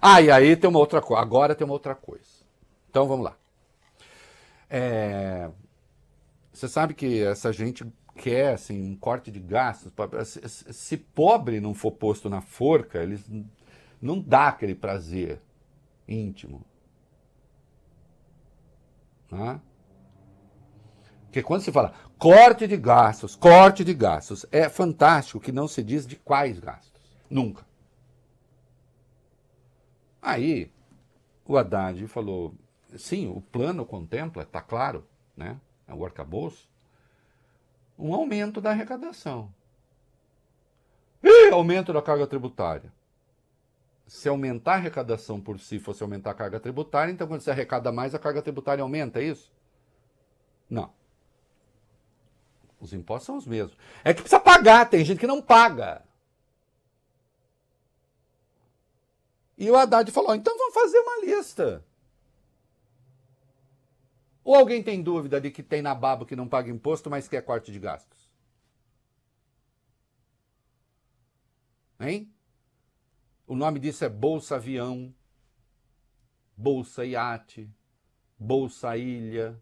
Ah, e aí tem uma outra coisa. Agora tem uma outra coisa. Então vamos lá. É... Você sabe que essa gente quer assim, um corte de gastos. Se pobre não for posto na forca, eles não dá aquele prazer íntimo. Né? Porque quando se fala corte de gastos, corte de gastos, é fantástico que não se diz de quais gastos. Nunca. Aí o Haddad falou: sim, o plano contempla, está claro, né? É o arcabouço, um aumento da arrecadação. E aumento da carga tributária. Se aumentar a arrecadação por si fosse aumentar a carga tributária, então quando se arrecada mais, a carga tributária aumenta, é isso? Não. Os impostos são os mesmos. É que precisa pagar, tem gente que não paga. E o Haddad falou: então vamos fazer uma lista. Ou alguém tem dúvida de que tem na baba que não paga imposto, mas quer é corte de gastos? Hein? O nome disso é Bolsa Avião, Bolsa Iate, Bolsa Ilha,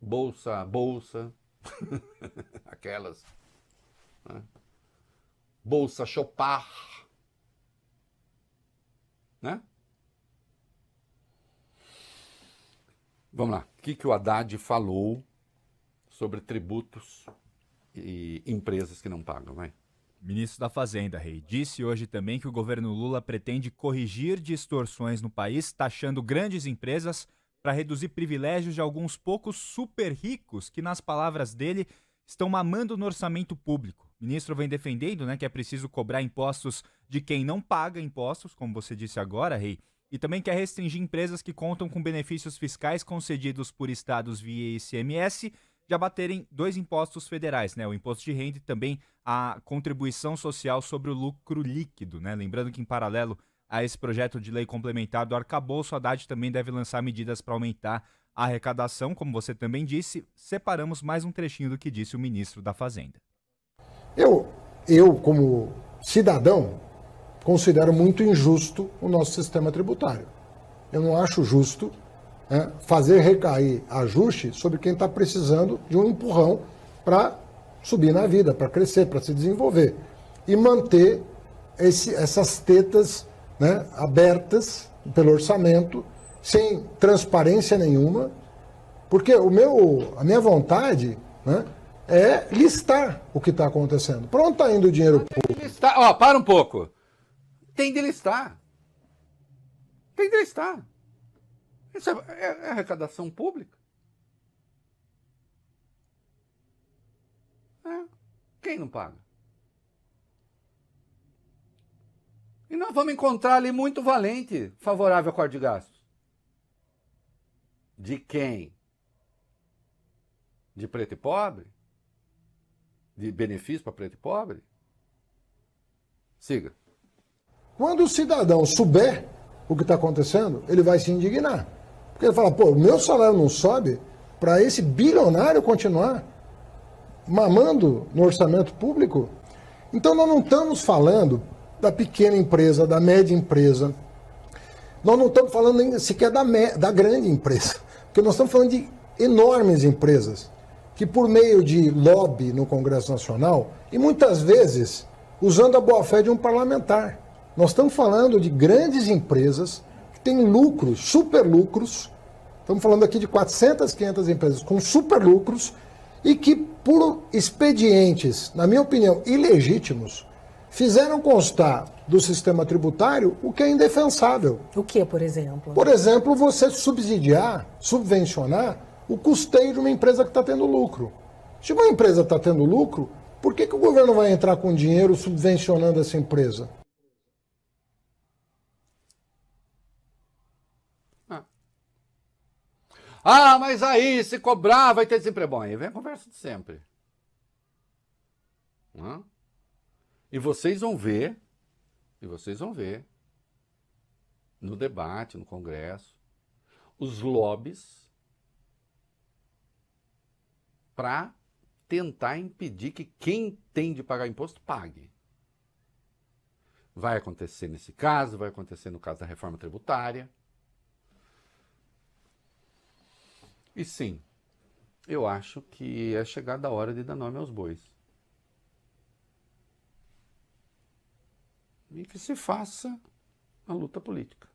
Bolsa Bolsa, aquelas. Né? Bolsa Chopar. Né? Vamos lá. O que, que o Haddad falou sobre tributos e empresas que não pagam, vai? Ministro da Fazenda, Rei, disse hoje também que o governo Lula pretende corrigir distorções no país, taxando grandes empresas para reduzir privilégios de alguns poucos super ricos que, nas palavras dele, estão mamando no orçamento público ministro vem defendendo né, que é preciso cobrar impostos de quem não paga impostos, como você disse agora, Rei, e também quer restringir empresas que contam com benefícios fiscais concedidos por estados via ICMS de abaterem dois impostos federais, né, o imposto de renda e também a contribuição social sobre o lucro líquido. Né? Lembrando que, em paralelo a esse projeto de lei complementar do arcabouço, a Haddad também deve lançar medidas para aumentar a arrecadação, como você também disse. Separamos mais um trechinho do que disse o ministro da Fazenda eu, eu como cidadão, considero muito injusto o nosso sistema tributário. Eu não acho justo né, fazer recair ajuste sobre quem está precisando de um empurrão para subir na vida, para crescer, para se desenvolver. E manter esse, essas tetas né, abertas pelo orçamento, sem transparência nenhuma, porque o meu, a minha vontade né, é listar o que está acontecendo. Pronto, onde está indo o dinheiro público? Listar. Ó, para um pouco. Tem de listar. Tem de listar. Isso é, é, é arrecadação pública. É. Quem não paga? E nós vamos encontrar ali muito valente favorável ao corte de gastos. De quem? De preto e pobre? de benefício para preto e pobre? Siga. Quando o cidadão souber o que está acontecendo, ele vai se indignar. Porque ele fala, pô, meu salário não sobe para esse bilionário continuar mamando no orçamento público. Então nós não estamos falando da pequena empresa, da média empresa. Nós não estamos falando nem sequer da, da grande empresa. Porque nós estamos falando de enormes empresas que, por meio de lobby no Congresso Nacional, e muitas vezes usando a boa-fé de um parlamentar, nós estamos falando de grandes empresas que têm lucros, super lucros, estamos falando aqui de 400, 500 empresas com super lucros e que, por expedientes, na minha opinião, ilegítimos, fizeram constar do sistema tributário o que é indefensável. O que, por exemplo? Por exemplo, você subsidiar, subvencionar o custeio de uma empresa que está tendo lucro. Se uma empresa está tendo lucro, por que, que o governo vai entrar com dinheiro subvencionando essa empresa? Ah, ah, mas aí, se cobrar, vai ter desemprego. Bom, aí vem a conversa de sempre. Hã? E vocês vão ver, e vocês vão ver, no debate, no Congresso, os lobbies para tentar impedir que quem tem de pagar imposto pague. Vai acontecer nesse caso, vai acontecer no caso da reforma tributária. E sim, eu acho que é chegada a hora de dar nome aos bois. E que se faça a luta política.